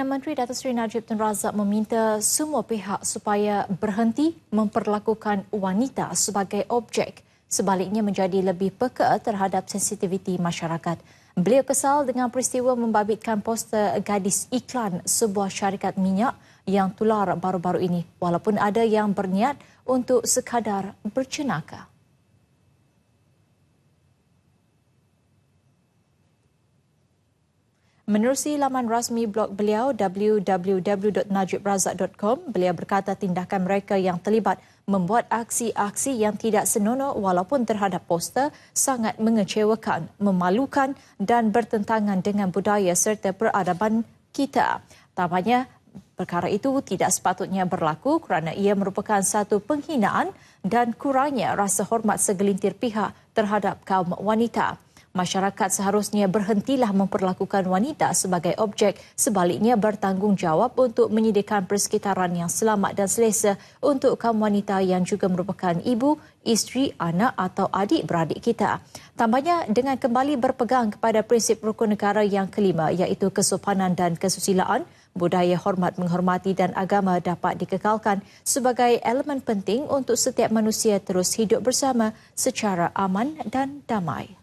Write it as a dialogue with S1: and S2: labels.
S1: Perdana Menteri Datuk Seri Najib Tun Razak meminta semua pihak supaya berhenti memperlakukan wanita sebagai objek sebaliknya menjadi lebih peka terhadap sensitiviti masyarakat. Beliau kesal dengan peristiwa membabitkan poster gadis iklan sebuah syarikat minyak yang tular baru-baru ini walaupun ada yang berniat untuk sekadar berjenaka. Menerusi laman rasmi blog beliau www.najibrazak.com, beliau berkata tindakan mereka yang terlibat membuat aksi-aksi yang tidak senonoh walaupun terhadap poster sangat mengecewakan, memalukan dan bertentangan dengan budaya serta peradaban kita. Tambahnya, perkara itu tidak sepatutnya berlaku kerana ia merupakan satu penghinaan dan kurangnya rasa hormat segelintir pihak terhadap kaum wanita. Masyarakat seharusnya berhentilah memperlakukan wanita sebagai objek, sebaliknya bertanggungjawab untuk menyediakan persekitaran yang selamat dan selesa untuk kaum wanita yang juga merupakan ibu, isteri, anak atau adik-beradik kita. Tambahnya dengan kembali berpegang kepada prinsip rukun negara yang kelima iaitu kesopanan dan kesusilaan, budaya hormat menghormati dan agama dapat dikekalkan sebagai elemen penting untuk setiap manusia terus hidup bersama secara aman dan damai.